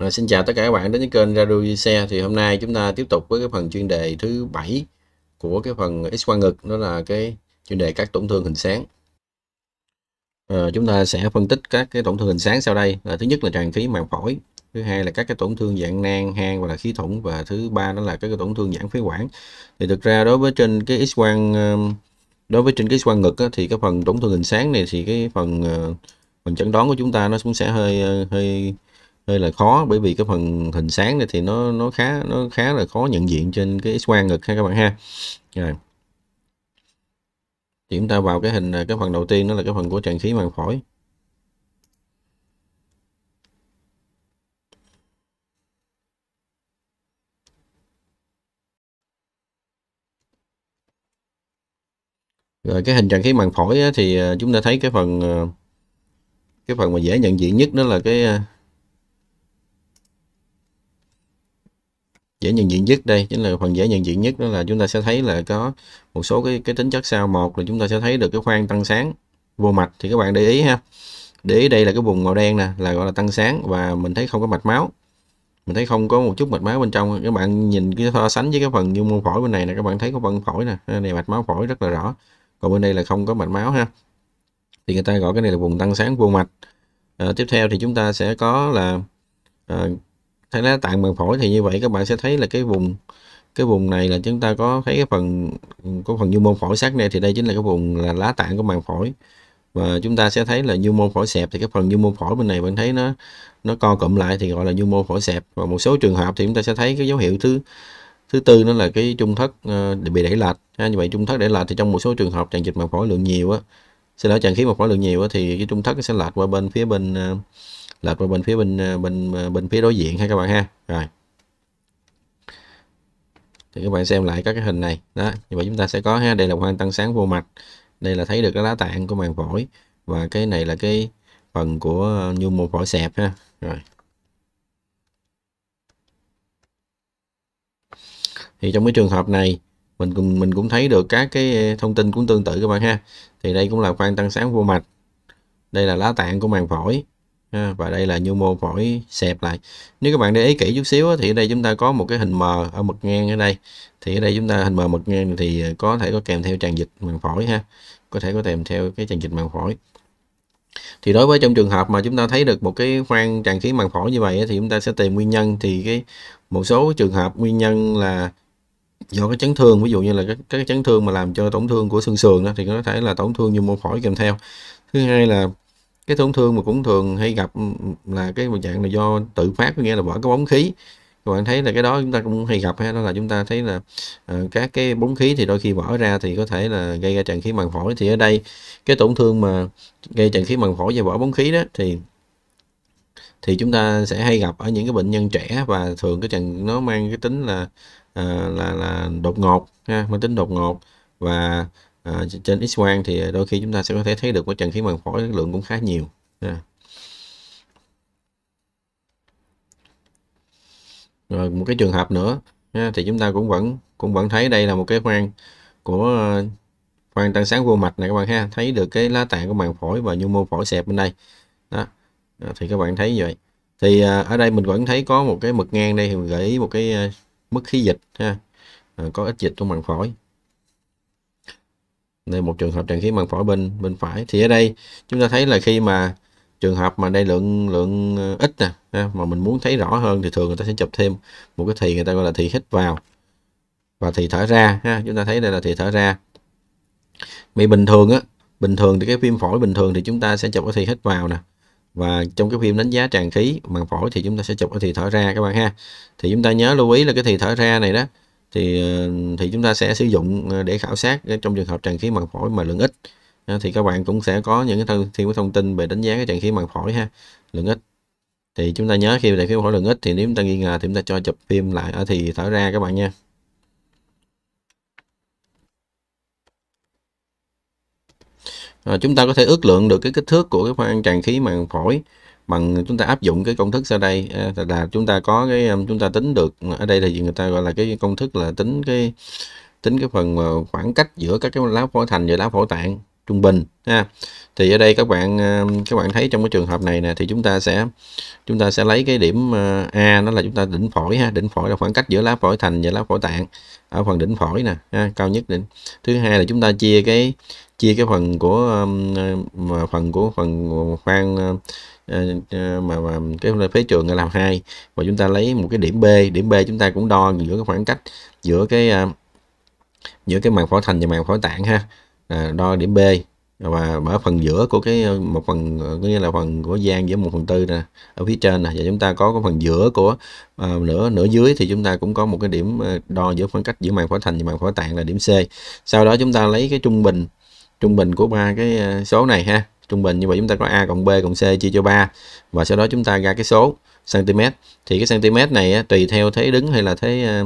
À, xin chào tất cả các bạn đến với kênh Radio Di Xe thì hôm nay chúng ta tiếp tục với cái phần chuyên đề thứ bảy của cái phần X quang ngực đó là cái chuyên đề các tổn thương hình sáng à, chúng ta sẽ phân tích các cái tổn thương hình sáng sau đây là thứ nhất là tràn khí màng phổi thứ hai là các cái tổn thương dạng nang hang và là khí thủng và thứ ba đó là các cái tổn thương giãn phế quản thì thực ra đối với trên cái X quang ờ, đối với trên cái X quang ngực á, thì cái phần tổn thương hình sáng này thì cái phần ờ, phần chẩn đoán của chúng ta nó cũng sẽ hơi hơi hơi là khó bởi vì cái phần hình sáng này thì nó nó khá nó khá là khó nhận diện trên cái x quang ngực ha các bạn ha rồi thì chúng ta vào cái hình cái phần đầu tiên đó là cái phần của tràn khí màng phổi rồi cái hình tràn khí màng phổi thì à, chúng ta thấy cái phần à, cái phần mà dễ nhận diện nhất đó là cái à, dễ nhận diện nhất đây chính là phần dễ nhận diện nhất đó là chúng ta sẽ thấy là có một số cái cái tính chất sau một là chúng ta sẽ thấy được cái khoang tăng sáng vô mạch thì các bạn để ý ha để ý đây là cái vùng màu đen nè là gọi là tăng sáng và mình thấy không có mạch máu mình thấy không có một chút mạch máu bên trong các bạn nhìn cái so sánh với cái phần như mô phổi bên này là các bạn thấy có phần phổi nè này mạch máu phổi rất là rõ còn bên đây là không có mạch máu ha thì người ta gọi cái này là vùng tăng sáng vô mạch à, tiếp theo thì chúng ta sẽ có là à, thay lá tạng bằng phổi thì như vậy các bạn sẽ thấy là cái vùng cái vùng này là chúng ta có thấy cái phần có phần nhu mô phổi sát này thì đây chính là cái vùng là lá tạng của màng phổi và chúng ta sẽ thấy là nhu mô phổi xẹp thì cái phần nhu mô phổi bên này vẫn thấy nó nó co cụm lại thì gọi là nhu mô phổi xẹp và một số trường hợp thì chúng ta sẽ thấy cái dấu hiệu thứ thứ tư nó là cái trung thất ờ, bị đẩy lệch như vậy trung thất đẩy lệch thì trong một số trường hợp tràn dịch màng phổi lượng nhiều á xin lỗi tràn khí màng phổi lượng nhiều á, thì cái trung thất sẽ lệch qua bên phía bên uh, lệch qua bên phía bên ờ, bên ờ, bên phía đối diện ha các bạn ha rồi thì các bạn xem lại các cái hình này đó như vậy chúng ta sẽ có ha đây là hoang tăng sáng vô mạch đây là thấy được cái lá tạng của màng phổi và cái này là cái phần của nhu mô phổi xẹp ha rồi thì trong cái trường hợp này mình cũng mình cũng thấy được các cái ờ, thông tin cũng tương tự các bạn ha thì đây cũng là khoang tăng sáng vô mạch đây là lá tạng của màng phổi và đây là nhu mô phổi xẹp lại nếu các bạn để ý kỹ chút xíu thì ở đây chúng ta có một cái hình mờ ở mực ngang ở đây thì ở đây chúng ta hình mờ mực ngang thì à, có thể có kèm theo tràn dịch màng phổi ha có thể có kèm theo cái tràn dịch màng phổi thì đối với trong trường hợp mà chúng ta thấy được một cái khoang tràn khí màng phổi như vậy thì chúng ta sẽ tìm nguyên nhân thì cái một số trường hợp nguyên nhân là do cái chấn thương ví dụ như là các, các chấn thương mà làm cho tổn thương của xương sườn đó, thì có thể là tổn thương nhu mô phổi kèm theo thứ hai là cái tổn thương mà cũng thường hay gặp ừ, ừ, là cái tình trạng là do tự phát có nghĩa là vỡ cái bóng khí các bạn thấy là cái đó chúng ta cũng hay gặp ha đó là chúng ta thấy là uh, các cái bóng khí thì đôi khi vỡ ra thì có thể là gây ra tràn khí màng phổi thì ở đây cái tổn thương mà gây tràn khí màng phổi và vỡ bóng khí đó thì thì chúng ta sẽ hay gặp ở những cái bệnh nhân trẻ và thường cái tràn nó mang cái tính là uh, là là đột ngột ha mang tính đột ngột và à, trên x quang thì à, đôi khi chúng ta sẽ có thể thấy được cái trần khí màng phổi lượng cũng khá nhiều à. rồi một cái trường hợp nữa à, thì chúng ta cũng vẫn cũng vẫn thấy đây là một cái khoang của khoang à, tăng sáng vô mạch này các bạn ha thấy được cái lá tạng của màng phổi và nhu mô phổi xẹp bên đây đó à, thì các bạn thấy vậy thì à, ở đây mình vẫn thấy có một cái mực ngang đây thì mình gợi ý một cái à, mức khí dịch ha à, có ít dịch trong màng phổi nên một trường hợp tràn khí màng phổi bên bên phải thì ở đây chúng ta thấy là khi mà trường hợp mà đây lượng lượng ờ, ít nè mà mình muốn thấy rõ hơn thì thường người ta sẽ chụp thêm một cái thì người ta gọi là thì hít vào và thì thở ra ha. chúng ta thấy đây là thì thở ra vì bình thường á bình thường thì cái phim phổi bình thường thì chúng ta sẽ chụp cái thì hít vào nè và trong cái phim đánh giá tràn khí màng phổi thì chúng ta sẽ chụp cái thì thở ra các bạn ha thì chúng ta nhớ lưu ý là cái thì thở ra này đó thì ờ, thì chúng ta sẽ sử dụng ờ, để khảo sát ờ, trong trường hợp tràn khí màng phổi mà lượng ít thì các bạn cũng sẽ có những thông thêm thông tin về đánh giá cái tràn khí màng phổi ha lượng ít thì chúng ta nhớ khi tràn khí màng phổi lượng ít thì nếu chúng ta nghi ngờ thì chúng ta cho chụp phim lại ở thì thở ra các bạn nha à, chúng ta có thể ước lượng được cái kích thước của cái khoang tràn khí màng phổi bằng chúng ta áp dụng cái công thức sau đây ờ, là chúng ta có cái chúng ta tính được ờ, ở đây là gì người ta gọi là cái công thức là tính cái tính cái phần ờ, khoảng cách giữa các cái lá phổi thành và lá phổi tạng trung bình ha thì ở đây các bạn ờ, các bạn thấy trong cái trường hợp này nè thì chúng ta sẽ chúng ta sẽ lấy cái điểm ờ, A nó là chúng ta đỉnh phổi ha đỉnh phổi là khoảng cách giữa lá phổi thành và lá phổi tạng ở phần đỉnh phổi nè ha, cao nhất đỉnh thứ hai là chúng ta chia cái chia cái phần của mà phần của phần khoang ờ, mà, mà cái phế trường làm hai và chúng ta lấy một cái điểm B điểm B chúng ta cũng đo giữa cái khoảng cách giữa cái giữa cái màng phổi thành và màng phổi tạng ha à, đo điểm B và ở phần giữa của cái một phần có nghĩa là phần của gian giữa một phần tư nè ở phía trên nè và chúng ta có cái phần giữa của à, nửa nửa dưới thì chúng ta cũng có một cái điểm à, đo giữa khoảng cách giữa màng phổi thành và màng phổi tạng là điểm C sau đó chúng ta lấy cái trung bình trung bình của ba cái à, số này ha trung bình như vậy chúng ta có a cộng b cộng c chia cho 3 và sau đó chúng ta ra cái số cm thì cái cm này á, tùy theo thế đứng hay là thế à,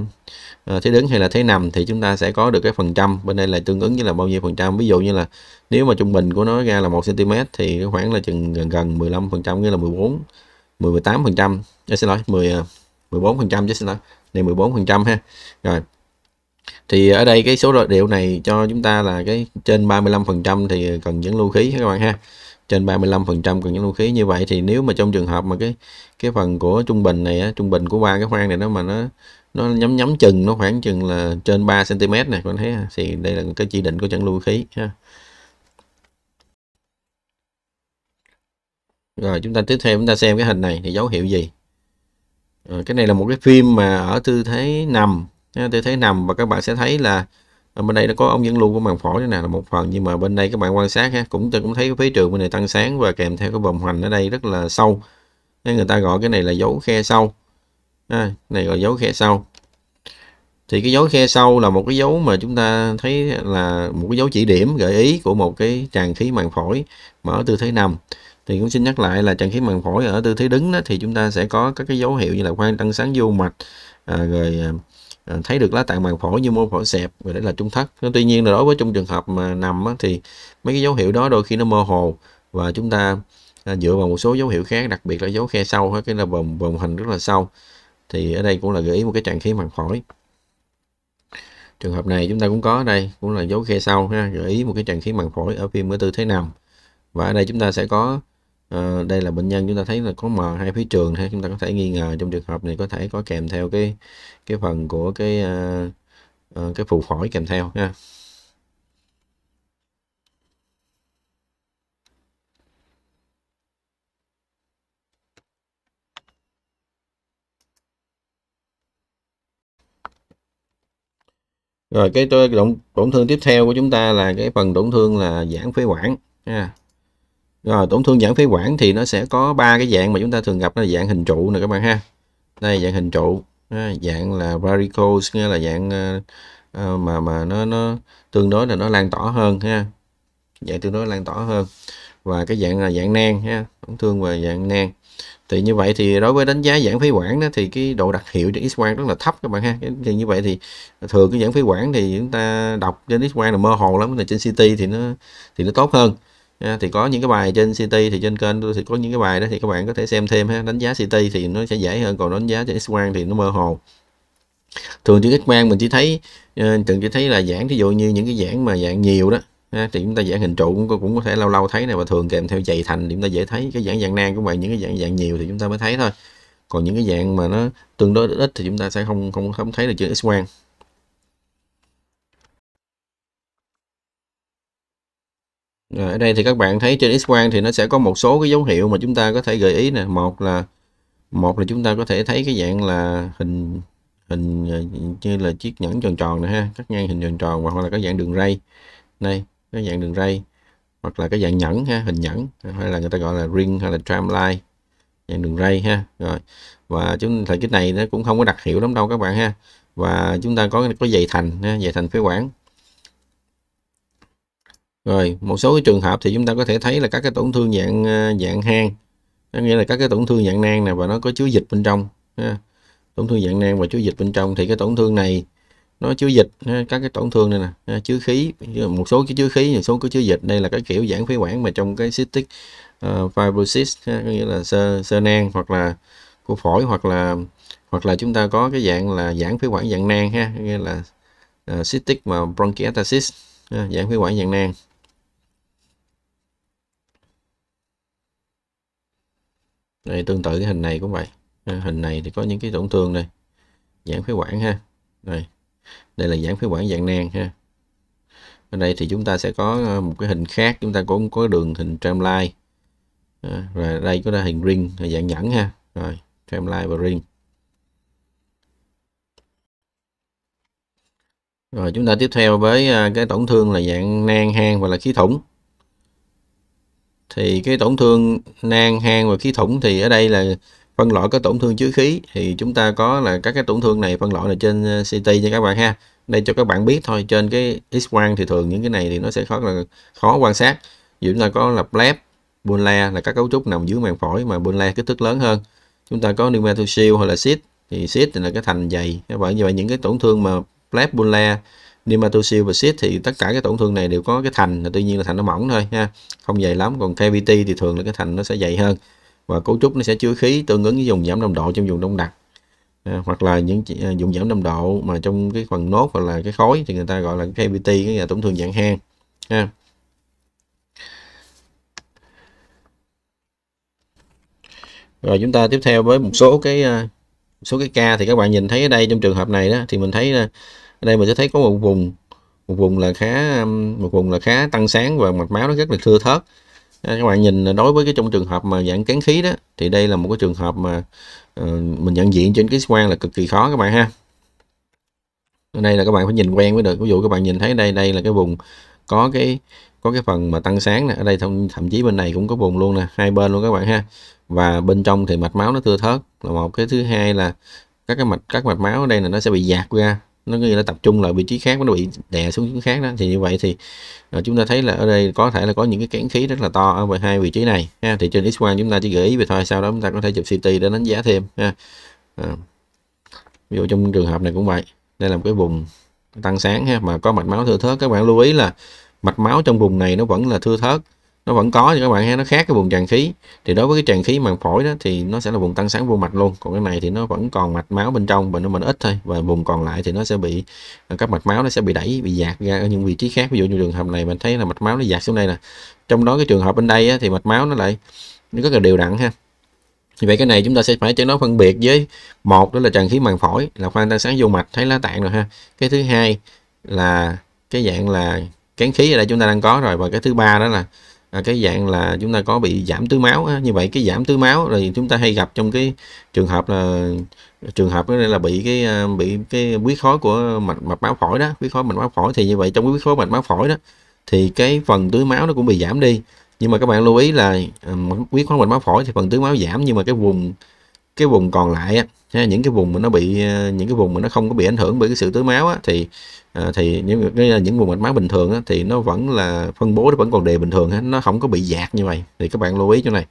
Ờ, thế đứng hay là thế nằm thì chúng ta sẽ có được cái phần trăm bên đây là tương ứng với là bao nhiêu phần trăm ví dụ như là nếu mà trung bình của nó ra là 1 cm thì khoảng là chừng gần gần 15 phần trăm nghĩa là 14 18 phần trăm ờ, xin lỗi 10 14 ờ, phần trăm chứ xin lỗi này 14 phần trăm ha rồi thì ở đây cái số điệu này cho chúng ta là cái trên 35 phần trăm thì cần dẫn lưu khí các bạn ha trên 35 phần trăm cần dẫn lưu khí như vậy thì nếu mà trong trường hợp mà cái cái phần của trung bình này á, trung bình của ba cái khoang này nó mà nó nó nhắm nhắm chừng nó khoảng chừng là trên 3 cm này các bạn thấy ha. thì đây là cái chỉ định của chân lưu khí ha rồi chúng ta tiếp theo chúng ta xem cái hình này thì dấu hiệu gì rồi, ờ, cái này là một cái phim mà ở tư thế nằm tư thế nằm và các bạn sẽ thấy là ở bên đây nó có ống dẫn lưu của màng phổi này là một phần nhưng mà bên đây các bạn quan sát ha cũng tôi cũng thấy cái phía trường bên này tăng sáng và kèm theo cái vòng hoành ở đây rất là sâu nên người ta gọi cái này là dấu khe sâu à, này gọi dấu khe sau thì cái dấu khe sau là một cái dấu mà chúng ta thấy là một cái dấu chỉ điểm gợi ý của một cái tràn khí màng phổi mà ở tư thế nằm thì cũng xin nhắc lại là tràn khí màng phổi ở tư thế đứng đó, thì chúng ta sẽ có các cái dấu hiệu như là khoang tăng sáng vô mạch à, rồi à, à, thấy được lá tạng màng phổi như mô phổi xẹp rồi đấy là trung thất tuy nhiên là đối với trong trường hợp mà nằm á, thì mấy cái dấu hiệu đó đôi khi nó mơ hồ và chúng ta à, dựa vào một số dấu hiệu khác đặc biệt là dấu khe sau cái là vòng vòng hình rất là sâu thì ở đây cũng là gợi ý một cái trạng khí màng phổi trường hợp này chúng ta cũng có ở đây cũng là dấu khe sau ha gợi ý một cái trạng khí màng phổi ở phim ở tư thế nào và ở đây chúng ta sẽ có uh, đây là bệnh nhân chúng ta thấy là có mờ hai phía trường ha chúng ta có thể nghi ngờ trong trường hợp này có thể có kèm theo cái cái phần của cái uh, uh, cái phù phổi kèm theo ha rồi cái động tổn thương tiếp theo của chúng ta là cái phần tổn thương là giãn phế quản ha. rồi tổn thương giãn phế quản thì nó sẽ có ba cái dạng mà chúng ta thường gặp là dạng hình trụ nè các bạn ha đây dạng hình trụ ha. dạng là varicose nghĩa là dạng uh, mà mà nó nó tương đối là nó lan tỏa hơn ha dạng tương đối lan tỏa hơn và cái dạng là dạng nang ha tổn thương và dạng nang thì như vậy thì đối với đánh giá giãn phế quản đó thì cái độ đặc hiệu trên x quang rất là thấp các bạn ha thì như vậy thì thường cái giãn phế quản thì chúng ta đọc trên x quang là mơ hồ lắm là trên CT thì nó thì nó tốt hơn ha. À, thì có những cái bài trên CT thì trên kênh tôi thì có những cái bài đó thì các bạn có thể xem thêm ha đánh giá CT thì nó sẽ dễ hơn còn đánh giá trên x quang thì nó mơ hồ thường trên x quang mình chỉ thấy ờ, thường chỉ thấy là giãn ví dụ như những cái giãn mà dạng nhiều đó thì chúng ta giảng hình trụ cũng, có cũng có thể lâu lâu thấy này và thường kèm theo dày thành thì chúng ta dễ thấy cái dạng dạng nan của bạn những cái dạng dạng nhiều thì chúng ta mới thấy thôi còn những cái dạng mà nó tương đối ít thì chúng ta sẽ không không không thấy được chữ x quang ở đây thì các bạn thấy trên x quang thì nó sẽ có một số cái dấu hiệu mà chúng ta có thể gợi ý nè một là một là chúng ta có thể thấy cái dạng là hình hình ờ, như là chiếc nhẫn tròn tròn này ha cắt ngang hình tròn tròn hoặc là cái dạng đường ray này cái dạng đường ray hoặc là cái dạng nhẫn ha hình nhẫn hay là người ta gọi là ring hay là tramline dạng đường ray ha rồi và chúng thời cái này nó cũng không có đặc hiệu lắm đâu các bạn ha và chúng ta có có dày thành ha, dày thành phế quản rồi một số cái trường hợp thì chúng ta có thể thấy là các cái tổn thương dạng ờ, dạng hang có nghĩa là các cái tổn thương dạng nang này và nó có chứa dịch bên trong ha. tổn thương dạng nang và chứa dịch bên trong thì cái tổn thương này nó chứa dịch các cái tổn thương này nè à, chứa khí một số cái chứa khí một số cái chứa dịch đây là cái kiểu giãn phế quản mà trong cái cystic ờ, fibrosis có nghĩa là sơ sơ nang hoặc là của phổi hoặc là hoặc là chúng ta có cái dạng là giãn phế quản dạng nang ha nghĩa là uh, cystic mà bronchiectasis giãn phế quản dạng nang đây tương tự cái hình này cũng vậy hình này thì có những cái tổn thương này giãn phế quản ha đây đây là giãn phế quản dạng nang ha ở đây thì chúng ta sẽ có ờ, một cái hình khác chúng ta cũng có đường hình tramline rồi đây có là hình ring dạng nhẫn ha rồi tramline và ring rồi chúng ta tiếp theo với ờ, cái tổn thương là dạng nang hang và là khí thủng thì cái tổn thương nang hang và khí thủng thì ở đây là phân loại các tổn thương chứa khí thì chúng ta có là các cái tổn thương này phân loại là trên ờ, CT nha các bạn ha đây cho các bạn biết thôi trên cái X quang thì thường những cái này thì nó sẽ khó là khó quan sát ví chúng ta có là pleb bunla là các cấu trúc nằm dưới màng phổi mà bunla kích thước lớn hơn chúng ta có nematocyl hoặc là cyst thì cyst là cái thành dày các bạn như vậy những cái tổn thương mà pleb bunla nematocyl và cyst thì tất cả các tổn thương này đều có cái thành là tuy nhiên là thành nó mỏng thôi ha không dày lắm còn cavity thì thường là cái thành nó sẽ dày hơn và cấu trúc nó sẽ chứa khí tương ứng với dùng giảm nồng độ trong vùng đông đặc à, hoặc là những à, dùng giảm nồng độ mà trong cái phần nốt hoặc là cái khối thì người ta gọi là cái KBT cái nhà tổn thương dạng hang ha rồi chúng ta tiếp theo với một số cái à, số cái ca thì các bạn nhìn thấy ở đây trong trường hợp này đó thì mình thấy à, ở đây mình sẽ thấy có một vùng một vùng là khá một vùng là khá tăng sáng và mạch máu nó rất là thưa thớt các bạn nhìn đối với cái trong trường hợp mà dạng kén khí đó thì đây là một cái trường hợp mà uh, mình nhận diện trên cái X quang là cực kỳ khó các bạn ha đây là các bạn phải nhìn quen mới được ví dụ các bạn nhìn thấy đây đây là cái vùng có cái có cái phần mà tăng sáng nè ở đây thậm, thậm chí bên này cũng có vùng luôn nè hai bên luôn các bạn ha và bên trong thì mạch máu nó thưa thớt là một cái thứ hai là các cái mạch các mạch máu ở đây là nó sẽ bị dạt ra nó có nghĩa là tập trung lại vị trí khác nó bị đè xuống khác đó thì như vậy thì à, chúng ta thấy là ở đây có thể là có những cái kén khí rất là to ở hai vị trí này ha. thì trên x1 chúng ta chỉ gợi ý về thôi sau đó chúng ta có thể chụp CT để đánh giá thêm ha. À. ví dụ trong trường hợp này cũng vậy đây là một cái vùng tăng sáng ha mà có mạch máu thưa thớt các bạn lưu ý là mạch máu trong vùng này nó vẫn là thưa thớt nó vẫn có thì các bạn ha nó khác cái vùng tràn khí thì đối với cái tràn khí màng phổi đó thì nó sẽ là vùng tăng sáng vô mạch luôn còn cái này thì nó vẫn còn mạch máu bên trong và nó mình ít thôi và vùng còn lại thì nó sẽ bị các mạch máu nó sẽ bị đẩy bị dạt ra ở những vị trí khác ví dụ như trường hợp này mình thấy là mạch máu nó dạt xuống đây nè trong đó cái trường hợp bên đây á, thì mạch máu nó lại nó rất là đều đặn ha như vậy cái này chúng ta sẽ phải cho nó phân biệt với một đó là tràn khí màng phổi là khoan tăng sáng vô mạch thấy lá tạng rồi ha cái thứ hai là cái dạng là cán khí ở đây chúng ta đang có rồi và cái thứ ba đó là à, cái dạng là chúng ta có bị giảm tứ máu á. như vậy cái giảm tứ máu rồi chúng ta hay gặp trong cái trường hợp là trường hợp đó là bị cái à, bị cái huyết khối của mạch mạch máu phổi đó huyết khối mạch máu phổi thì như vậy trong cái huyết khối mạch máu phổi đó thì cái phần tưới máu nó cũng bị giảm đi nhưng mà các bạn lưu ý là à, huyết khối mạch máu phổi thì phần tưới máu giảm nhưng mà cái vùng cái vùng còn lại á những cái vùng mà nó bị ờ, những cái vùng mà nó không có bị ảnh hưởng bởi cái sự tưới máu á, thì ờ, thì những cái những vùng mạch máu bình thường á, thì nó vẫn là phân bố nó vẫn còn đều bình thường á, nó không có bị dạt như vậy thì các bạn lưu ý chỗ này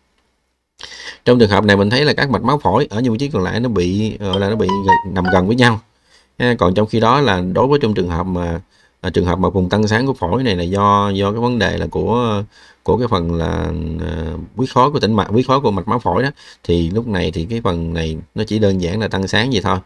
trong trường hợp này mình thấy là các mạch máu phổi ở những vị trí còn lại nó bị là nó bị nằm gần với nhau còn trong khi đó là đối với trong trường hợp mà à, trường hợp mà vùng tăng sáng của phổi này là do do cái vấn đề là của của cái phần là uh, khối của tĩnh mạch huyết khối của mạch máu phổi đó thì lúc này thì cái phần này nó chỉ đơn giản là tăng sáng gì thôi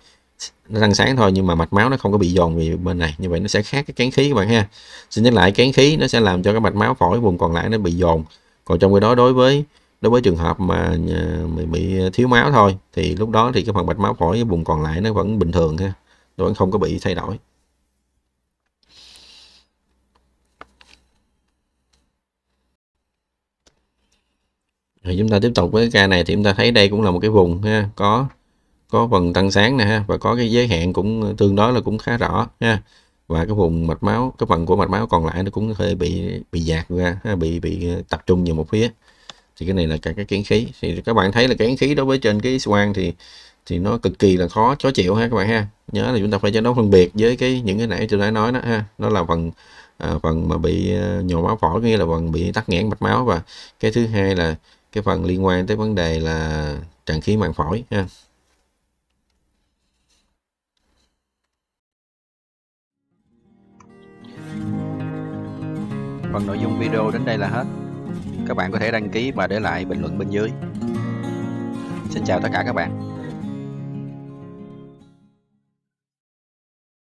nó tăng sáng thôi nhưng mà mạch máu nó không có bị dồn vì bên này như vậy nó sẽ khác cái kén khí các bạn ha xin nhắc lại kén khí nó sẽ làm cho cái mạch máu phổi vùng còn lại nó bị dồn còn trong cái đó đối với đối với trường hợp mà à, bị, bị thiếu máu thôi thì lúc đó thì cái phần mạch máu phổi vùng còn lại nó vẫn bình thường ha nó vẫn không có bị thay đổi rồi chúng ta tiếp tục với cái ca này thì chúng ta thấy đây cũng là một cái vùng ha có có phần tăng sáng nè ha và có cái giới hạn cũng tương đối là cũng khá rõ ha và cái vùng mạch máu cái phần của mạch máu còn lại nó cũng hơi bị bị dạt ra ha, bị bị ờ, tập trung vào một phía thì cái này là cả cái kiến khí thì các bạn thấy là kiến khí đối với trên cái xoang thì thì nó cực kỳ là khó khó chịu ha các bạn ha nhớ là chúng ta phải cho nó phân biệt với cái những cái nãy tôi đã nói đó ha nó là phần à, phần mà bị ờ, nhồi máu phổi nghĩa là phần bị tắc nghẽn mạch máu và cái thứ hai là cái phần liên quan tới vấn đề là tràn khí màng phổi ha phần nội dung video đến đây là hết các bạn có thể đăng ký và để lại bình luận bên dưới xin chào tất cả các bạn